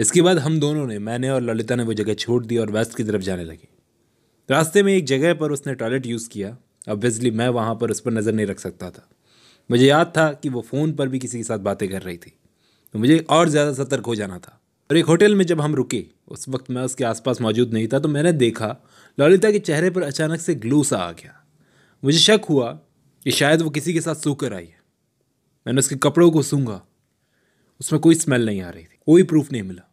इसके बाद हम दोनों ने मैंने और ललिता ने वो जगह छोड़ दी और वेस्ट की तरफ जाने लगे रास्ते में एक जगह पर उसने टॉयलेट यूज़ किया ऑब्वियसली मैं वहाँ पर उस पर नज़र नहीं रख सकता था मुझे याद था कि वो फ़ोन पर भी किसी के साथ बातें कर रही थी तो मुझे और ज़्यादा सतर्क हो जाना था और एक होटल में जब हम रुके उस वक्त मैं उसके आसपास मौजूद नहीं था तो मैंने देखा ललिता के चेहरे पर अचानक से ग्लू सा आ गया मुझे शक हुआ कि शायद वो किसी के साथ सूख कर आई है मैंने उसके कपड़ों को सूंघा उसमें कोई स्मेल नहीं आ रही थी कोई प्रूफ नहीं मिला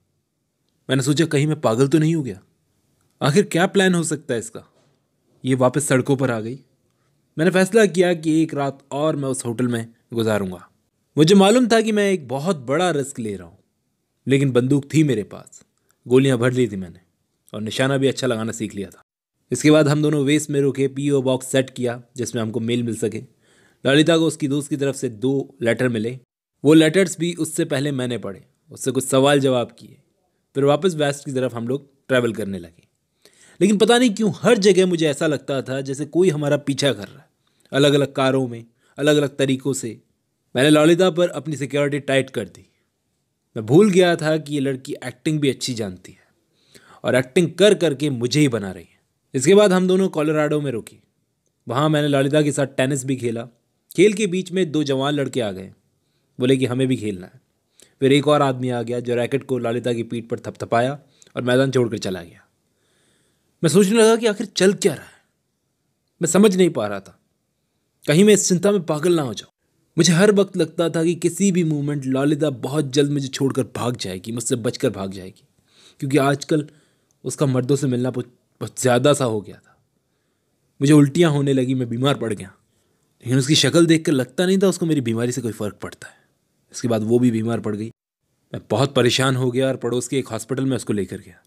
मैंने सोचा कहीं मैं पागल तो नहीं हो गया आखिर क्या प्लान हो सकता है इसका ये वापस सड़कों पर आ गई मैंने फैसला किया कि एक रात और मैं उस होटल में गुजारूंगा मुझे मालूम था कि मैं एक बहुत बड़ा रिस्क ले रहा हूँ लेकिन बंदूक थी मेरे पास गोलियाँ भर ली थी मैंने और निशाना भी अच्छा लगाना सीख लिया था इसके बाद हम दोनों वेस्ट में रुके ओ बॉक्स सेट किया जिसमें हमको मेल मिल सके ललिता को उसकी दोस्त की तरफ से दो लेटर मिले वो लेटर्स भी उससे पहले मैंने पढ़े उससे कुछ सवाल जवाब किए फिर वापस वेस्ट की तरफ हम लोग ट्रैवल करने लगे लेकिन पता नहीं क्यों हर जगह मुझे ऐसा लगता था जैसे कोई हमारा पीछा कर रहा है अलग अलग कारों में अलग अलग तरीक़ों से मैंने ललिता पर अपनी सिक्योरिटी टाइट कर दी मैं भूल गया था कि ये लड़की एक्टिंग भी अच्छी जानती है और एक्टिंग कर करके मुझे ही बना रही है इसके बाद हम दोनों कोलोराडो में रुके वहाँ मैंने ललिता के साथ टेनिस भी खेला खेल के बीच में दो जवान लड़के आ गए बोले कि हमें भी खेलना है फिर एक और आदमी आ गया जो रैकेट को लालिता की पीठ पर थपथपाया और मैदान छोड़कर चला गया मैं सोचने लगा कि आखिर चल क्या रहा है मैं समझ नहीं पा रहा था कहीं मैं इस चिंता में पागल ना हो जाऊँ मुझे हर वक्त लगता था कि किसी भी मोमेंट लालिता बहुत जल्द मुझे छोड़कर भाग जाएगी मुझसे बचकर भाग जाएगी क्योंकि आजकल उसका मर्दों से मिलना बहुत ज़्यादा सा हो गया था मुझे उल्टियाँ होने लगी मैं बीमार पड़ गया लेकिन उसकी शक्ल देख कर लगता नहीं था उसको मेरी बीमारी से कोई फ़र्क पड़ता है इसके बाद वो भी बीमार पड़ गई मैं बहुत परेशान हो गया और पड़ोस के एक हॉस्पिटल में उसको लेकर गया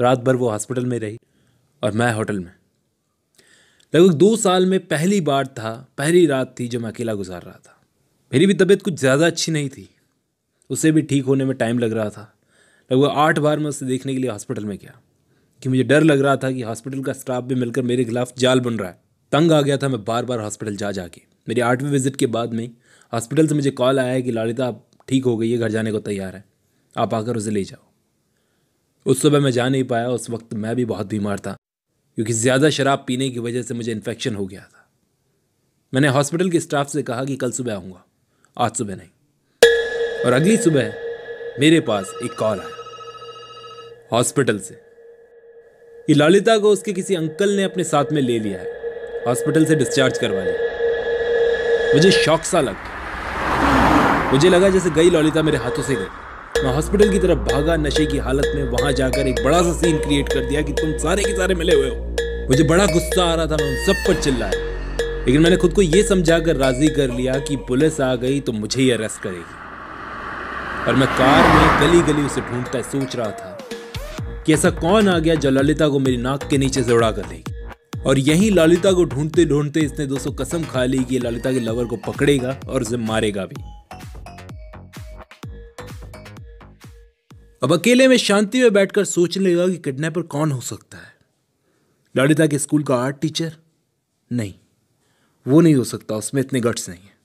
रात भर वो हॉस्पिटल में रही और मैं होटल में लगभग दो साल में पहली बार था पहली रात थी जो मैं अकेला गुजार रहा था मेरी भी तबीयत कुछ ज़्यादा अच्छी नहीं थी उसे भी ठीक होने में टाइम लग रहा था लगभग आठ बार मैं उसे देखने के लिए हॉस्पिटल में गया कि मुझे डर लग रहा था कि हॉस्पिटल का स्टाफ भी मिलकर मेरे खिलाफ जाल बन रहा है तंग आ गया था मैं बार बार हॉस्पिटल जा जाके मेरी आठवीं विजिट के बाद में हॉस्पिटल से मुझे कॉल आया है कि लालिता तो आप ठीक हो गई है घर जाने को तैयार है आप आकर उसे ले जाओ उस सुबह मैं जा नहीं पाया उस वक्त मैं भी बहुत बीमार था क्योंकि ज़्यादा शराब पीने की वजह से मुझे इन्फेक्शन हो गया था मैंने हॉस्पिटल के स्टाफ से कहा कि कल सुबह आऊँगा आज सुबह नहीं और अगली सुबह मेरे पास एक कॉल आया हॉस्पिटल से कि ललिता को उसके किसी अंकल ने अपने साथ में ले लिया है हॉस्पिटल से डिस्चार्ज करवा लिया मुझे शौक सा लगा मुझे लगा जैसे गई लॉलिता मेरे हाथों से गई मैं हॉस्पिटल की तरफ भागा नशे की हालत में वहां जाकर एक बड़ा सा सीन क्रिएट कर दिया कि तुम सारे के सारे मिले हुए हो मुझे बड़ा गुस्सा आ रहा था मैं उन सब पर चिल्लाया लेकिन मैंने खुद को यह समझा कर राजी कर लिया कि पुलिस आ गई तो मुझे ही अरेस्ट करेगी और मैं कार में गली गली उसे ढूंढता सोच रहा था कि ऐसा कौन आ गया जो ललिता को मेरी नाक के नीचे से उड़ा कर देगी और यही ललिता को ढूंढते ढूंढते इसने दोस्तों कसम खा ली कि ललिता के लवर को पकड़ेगा और उसे मारेगा भी अब अकेले में शांति में बैठकर सोचने लगा कि किडनैपर कौन हो सकता है लड़िता के स्कूल का आर्ट टीचर नहीं वो नहीं हो सकता उसमें इतने गट्स नहीं है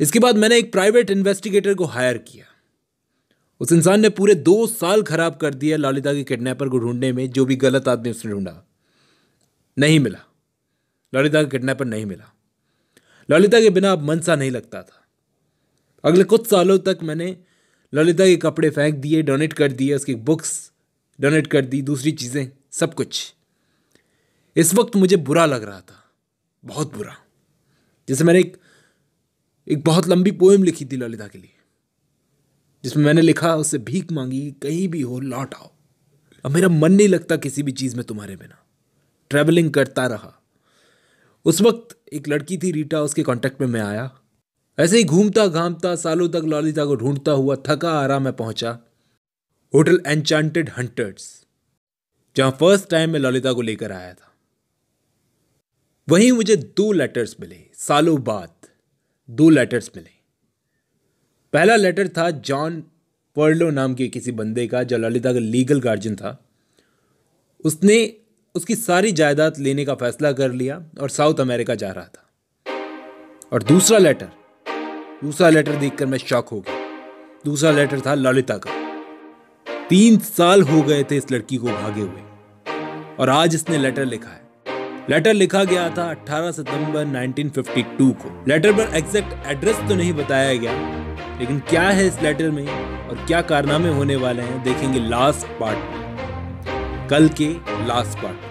इसके बाद मैंने एक प्राइवेट इन्वेस्टिगेटर को हायर किया उस इंसान ने पूरे दो साल खराब कर दिया लालिता के किडनैपर को ढूंढने में जो भी गलत आदमी उसने ढूंढा नहीं मिला ललिता का किडनैपर नहीं मिला ललिता के बिना अब मनसा नहीं लगता था अगले कुछ सालों तक मैंने ललिता के कपड़े फेंक दिए डोनेट कर दिए उसकी बुक्स डोनेट कर दी दूसरी चीज़ें सब कुछ इस वक्त मुझे बुरा लग रहा था बहुत बुरा जैसे मैंने एक एक बहुत लंबी पोएम लिखी थी ललिता के लिए जिसमें मैंने लिखा उससे भीख मांगी कहीं भी हो लौट आओ अब मेरा मन नहीं लगता किसी भी चीज़ में तुम्हारे बिना ट्रैवलिंग करता रहा उस वक्त एक लड़की थी रीटा उसके कांटेक्ट में मैं आया ऐसे ही घूमता घामता सालों तक ललिता को ढूंढता हुआ थका आरा में पहुंचा होटल एनचांटेड हंटर्स जहां फर्स्ट टाइम मैं ललिता को लेकर आया था वहीं मुझे दो लेटर्स मिले सालों बाद दो लेटर्स मिले पहला लेटर था जॉन पर्लो नाम के किसी बंदे का जो ललिता का लीगल गार्जियन था उसने उसकी सारी जायदाद लेने का फैसला कर लिया और साउथ अमेरिका जा रहा था और दूसरा लेटर दूसरा लेटर देखकर मैं शॉक हो गया दूसरा लेटर था ललिता का तीन साल हो गए थे इस लड़की को भागे हुए और आज इसने लेटर लिखा है लेटर लिखा गया था 18 सितंबर 1952 को लेटर पर एग्जैक्ट एड्रेस तो नहीं बताया गया लेकिन क्या है इस लेटर में और क्या कारनामे होने वाले हैं देखेंगे लास्ट पार्ट कल के लास्ट पार्ट